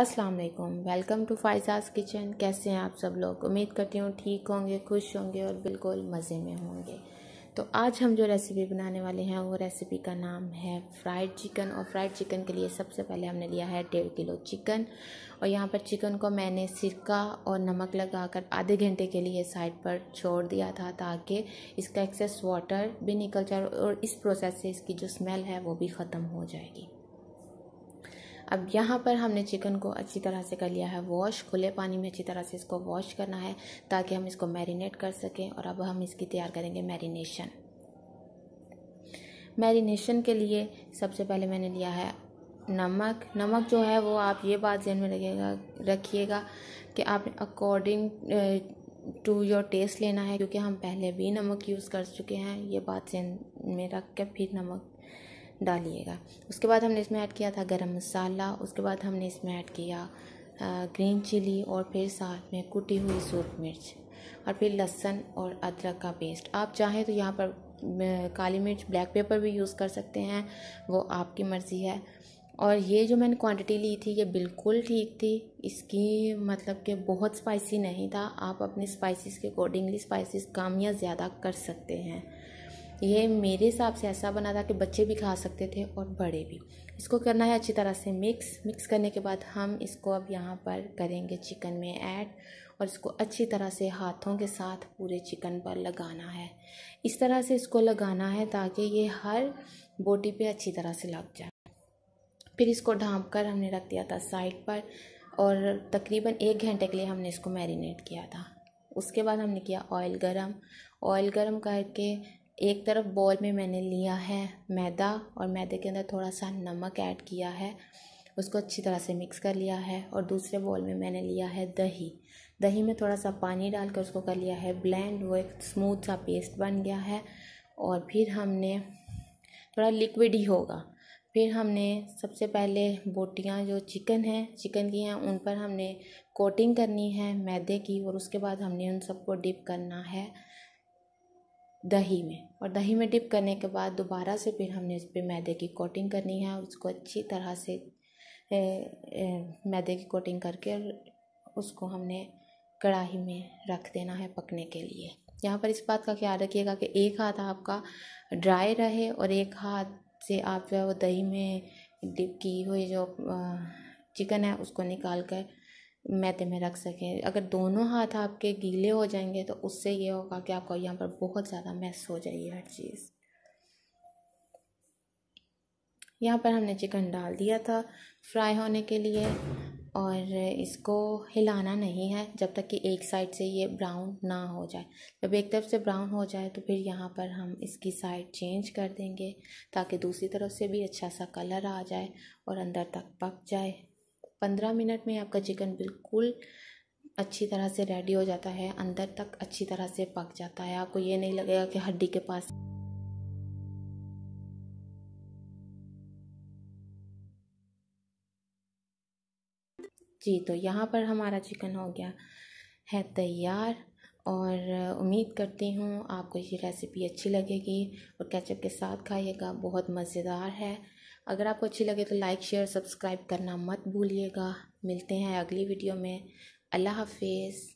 अस्सलाम वालेकुम welcome to फाइजाज kitchen कैसे हैं आप सब लोग उम्मीद करती हूँ ठीक होंगे खुश होंगे और बिल्कुल मज़े में होंगे तो आज हम जो रेसिपी बनाने वाले हैं वो रेसिपी का नाम है फ्राइड चिकन और फ्राइड चिकन के लिए सबसे पहले हमने लिया है डेढ़ किलो चिकन और यहाँ पर चिकन को मैंने सिरका और नमक लगाकर आधे घंटे के लिए साइड पर छोड़ दिया था ताकि इसका एक्सेस वाटर भी निकल जाए और इस प्रोसेस से इसकी जो स्मेल है वो भी ख़त्म हो जाएगी अब यहाँ पर हमने चिकन को अच्छी तरह से कर लिया है वॉश खुले पानी में अच्छी तरह से इसको वॉश करना है ताकि हम इसको मैरिनेट कर सकें और अब हम इसकी तैयार करेंगे मैरिनेशन मैरिनेशन के लिए सबसे पहले मैंने लिया है नमक नमक जो है वो आप ये बात जहन में रखिएगा रखिएगा कि आप अकॉर्डिंग टू योर टेस्ट लेना है क्योंकि हम पहले भी नमक यूज़ कर चुके हैं ये बात जहन में रख कर फिर नमक डालिएगा उसके बाद हमने इसमें ऐड किया था गरम मसाला उसके बाद हमने इसमें ऐड किया ग्रीन चिली और फिर साथ में कुटी हुई सूर्ख मिर्च और फिर लहसन और अदरक का पेस्ट आप चाहें तो यहाँ पर काली मिर्च ब्लैक पेपर भी यूज़ कर सकते हैं वो आपकी मर्ज़ी है और ये जो मैंने क्वांटिटी ली थी ये बिल्कुल ठीक थी इसकी मतलब कि बहुत स्पाइसी नहीं था आप अपने स्पाइसेस के अकॉर्डिंगली स्पाइसेस कम या ज़्यादा कर सकते हैं ये मेरे हिसाब से ऐसा बना था कि बच्चे भी खा सकते थे और बड़े भी इसको करना है अच्छी तरह से मिक्स मिक्स करने के बाद हम इसको अब यहाँ पर करेंगे चिकन में ऐड और इसको अच्छी तरह से हाथों के साथ पूरे चिकन पर लगाना है इस तरह से इसको लगाना है ताकि ये हर बोटी पे अच्छी तरह से लग जाए फिर इसको ढाँप कर हमने रख दिया था साइड पर और तकरीबन एक घंटे के लिए हमने इसको मैरिनेट किया था उसके बाद हमने किया ऑयल गरम ऑयल गरम करके एक तरफ बॉल में मैंने लिया है मैदा और मैदे के अंदर थोड़ा सा नमक ऐड किया है उसको अच्छी तरह से मिक्स कर लिया है और दूसरे बॉल में मैंने लिया है दही दही में थोड़ा सा पानी डालकर उसको कर लिया है ब्लेंड वो एक स्मूथ सा पेस्ट बन गया है और फिर हमने थोड़ा लिक्विड ही होगा फिर हमने सबसे पहले बोटियाँ जो चिकन है चिकन की हैं उन पर हमने कोटिंग करनी है मैदे की और उसके बाद हमने उन सबको डिप करना है दही में और दही में डिप करने के बाद दोबारा से फिर हमने उस पर मैदे की कोटिंग करनी है उसको अच्छी तरह से ए, ए, मैदे की कोटिंग करके और उसको हमने कढ़ाई में रख देना है पकने के लिए यहाँ पर इस बात का ख्याल रखिएगा कि एक हाथ आपका ड्राई रहे और एक हाथ से आप जो है वो दही में डिप की हुई जो चिकन है उसको निकाल कर मैदे में रख सकें अगर दोनों हाथ आपके गीले हो जाएंगे तो उससे ये होगा कि आपको यहाँ पर बहुत ज़्यादा मैस हो जाएगी हर चीज़ यहाँ पर हमने चिकन डाल दिया था फ्राई होने के लिए और इसको हिलाना नहीं है जब तक कि एक साइड से ये ब्राउन ना हो जाए जब एक तरफ से ब्राउन हो जाए तो फिर यहाँ पर हम इसकी साइड चेंज कर देंगे ताकि दूसरी तरफ से भी अच्छा सा कलर आ जाए और अंदर तक पक जाए पंद्रह मिनट में आपका चिकन बिल्कुल अच्छी तरह से रेडी हो जाता है अंदर तक अच्छी तरह से पक जाता है आपको ये नहीं लगेगा कि हड्डी के पास जी तो यहाँ पर हमारा चिकन हो गया है तैयार और उम्मीद करती हूँ आपको ये रेसिपी अच्छी लगेगी और कैचअप के साथ खाइएगा बहुत मज़ेदार है अगर आपको अच्छी लगे तो लाइक शेयर सब्सक्राइब करना मत भूलिएगा मिलते हैं अगली वीडियो में अल्लाह हाफिज़